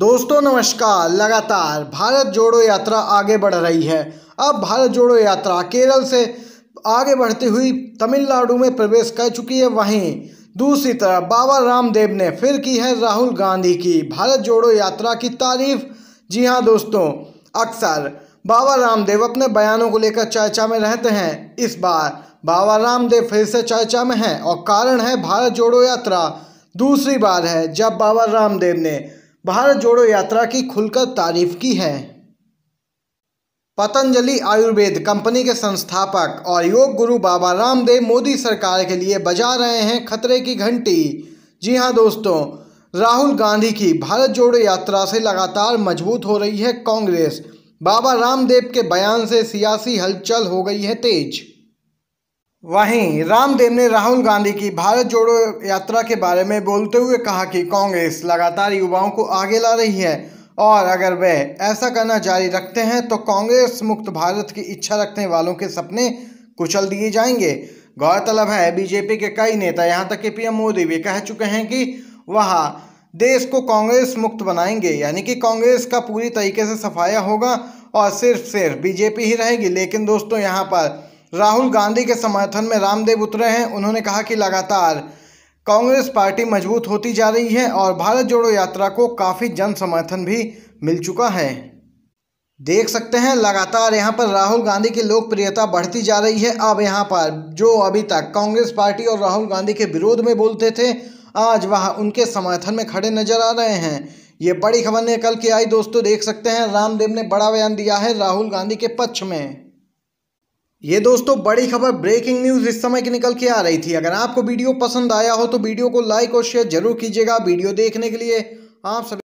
दोस्तों नमस्कार लगातार भारत जोड़ो यात्रा आगे बढ़ रही है अब भारत जोड़ो यात्रा केरल से आगे बढ़ती हुई तमिलनाडु में प्रवेश कर चुकी है वहीं दूसरी तरफ बाबा रामदेव ने फिर की है राहुल गांधी की भारत जोड़ो यात्रा की तारीफ जी हाँ दोस्तों अक्सर बाबा रामदेव अपने बयानों को लेकर चर्चा में रहते हैं इस बार बाबा रामदेव फिर से चर्चा में हैं और कारण है भारत जोड़ो यात्रा दूसरी बार है जब बाबा रामदेव ने भारत जोड़ो यात्रा की खुलकर तारीफ की है पतंजलि आयुर्वेद कंपनी के संस्थापक और योग गुरु बाबा रामदेव मोदी सरकार के लिए बजा रहे हैं खतरे की घंटी जी हां दोस्तों राहुल गांधी की भारत जोड़ो यात्रा से लगातार मजबूत हो रही है कांग्रेस बाबा रामदेव के बयान से सियासी हलचल हो गई है तेज़ वहीं रामदेव ने राहुल गांधी की भारत जोड़ो यात्रा के बारे में बोलते हुए कहा कि कांग्रेस लगातार युवाओं को आगे ला रही है और अगर वे ऐसा करना जारी रखते हैं तो कांग्रेस मुक्त भारत की इच्छा रखने वालों के सपने कुचल दिए जाएंगे गौरतलब है बीजेपी के कई नेता यहाँ तक कि पीएम मोदी भी कह चुके हैं कि वह देश को कांग्रेस मुक्त बनाएंगे यानी कि कांग्रेस का पूरी तरीके से सफाया होगा और सिर्फ सिर्फ बीजेपी ही रहेगी लेकिन दोस्तों यहाँ पर राहुल गांधी के समर्थन में रामदेव उतरे हैं उन्होंने कहा कि लगातार कांग्रेस पार्टी मजबूत होती जा रही है और भारत जोड़ो यात्रा को काफ़ी जन समर्थन भी मिल चुका है देख सकते हैं लगातार यहां पर राहुल गांधी की लोकप्रियता बढ़ती जा रही है अब यहां पर जो अभी तक कांग्रेस पार्टी और राहुल गांधी के विरोध में बोलते थे आज वह उनके समर्थन में खड़े नजर आ रहे हैं ये बड़ी खबर ने कल की आई दोस्तों देख सकते हैं रामदेव ने बड़ा बयान दिया है राहुल गांधी के पक्ष में ये दोस्तों बड़ी खबर ब्रेकिंग न्यूज इस समय की निकल के आ रही थी अगर आपको वीडियो पसंद आया हो तो वीडियो को लाइक और शेयर जरूर कीजिएगा वीडियो देखने के लिए आप सभी